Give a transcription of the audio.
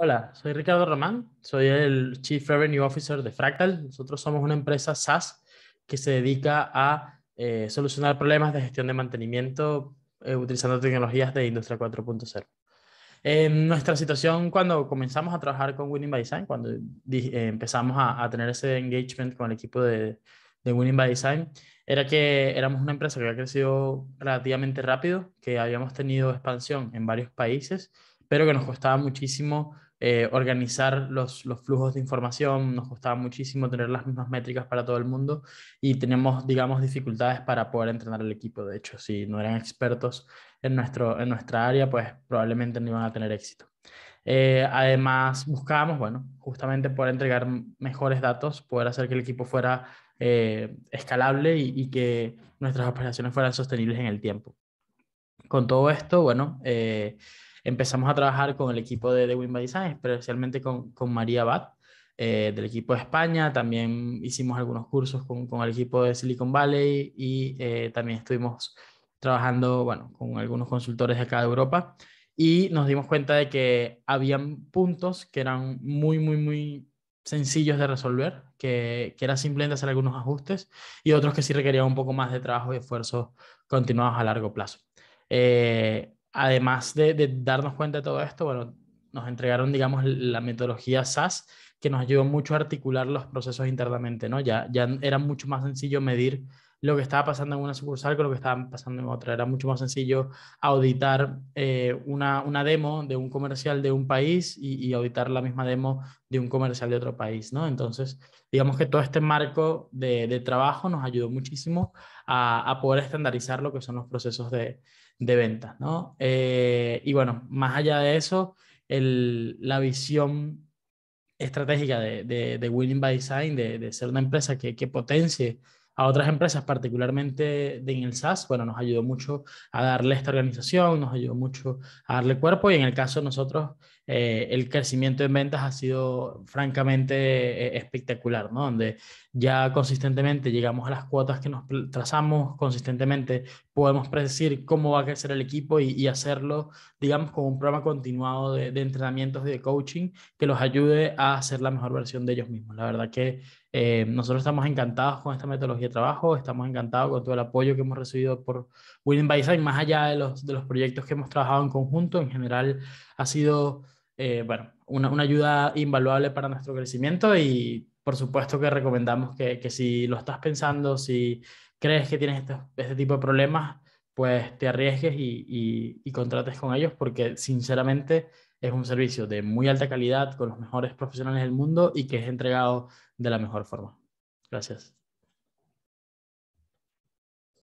Hola, soy Ricardo Román, soy el Chief Revenue Officer de Fractal. Nosotros somos una empresa SaaS que se dedica a eh, solucionar problemas de gestión de mantenimiento eh, utilizando tecnologías de Industria 4.0. nuestra situación cuando comenzamos a trabajar con Winning by Design, cuando eh, empezamos a, tener ese engagement con el equipo de, de Winning by Design, era que éramos una empresa que había crecido relativamente rápido, que habíamos tenido expansión en varios países, pero que nos costaba muchísimo eh, organizar los, flujos de información, nos costaba muchísimo tener las mismas métricas para todo el mundo y tenemos, digamos, dificultades para poder entrenar el equipo. De hecho, si no eran expertos en, nuestro, en nuestra área, pues probablemente no iban a tener éxito. Eh, además, buscábamos, bueno, justamente poder entregar mejores datos, poder hacer que el equipo fuera eh, escalable y, que nuestras operaciones fueran sostenibles en el tiempo. Con todo esto, bueno, empezamos a trabajar con el equipo de, The Win by Design, especialmente con, con María Bat, eh, del equipo de España. También hicimos algunos cursos con, con el equipo de Silicon Valley y eh, también estuvimos trabajando bueno, con algunos consultores de acá de Europa. Y nos dimos cuenta de que habían puntos que eran muy, muy, muy sencillos de resolver, que, que era simplemente hacer algunos ajustes y otros que sí requerían un poco más de trabajo y esfuerzos continuados a largo plazo. Eh, además de, darnos cuenta de todo esto, bueno, nos entregaron, digamos, la metodología SAS, que nos ayudó mucho a articular los procesos internamente, ¿no? Ya, ya era mucho más sencillo medir lo que estaba pasando en una sucursal con lo que estaba pasando en otra. Era mucho más sencillo auditar eh, una, demo de un comercial de un país y, auditar la misma demo de un comercial de otro país, ¿no? Entonces, digamos que todo este marco de, trabajo nos ayudó muchísimo a, poder estandarizar lo que son los procesos de, de venta, eh, y bueno, más allá de eso, la visión estratégica de, de, by Design, de, ser una empresa que, que potencie a otras empresas, particularmente de, en el SAS, bueno, nos ayudó mucho a darle esta organización, nos ayudó mucho a darle cuerpo y en el caso de nosotros eh, el crecimiento en ventas ha sido francamente eh, espectacular, ¿no? Donde ya consistentemente llegamos a las cuotas que nos trazamos, consistentemente podemos predecir cómo va a crecer el equipo y, hacerlo, digamos, con un programa continuado de, entrenamientos y de coaching que los ayude a hacer la mejor versión de ellos mismos. La verdad que eh, nosotros estamos encantados con esta metodología de trabajo, estamos encantados con todo el apoyo que hemos recibido por William by más allá de los, de los proyectos que hemos trabajado en conjunto, en general ha sido eh, bueno, una, ayuda invaluable para nuestro crecimiento y por supuesto que recomendamos que, si lo estás pensando, si crees que tienes este, este, tipo de problemas, pues te arriesgues y, y, y contrates con ellos porque sinceramente es un servicio de muy alta calidad con los mejores profesionales del mundo y que es entregado de la mejor forma. Gracias.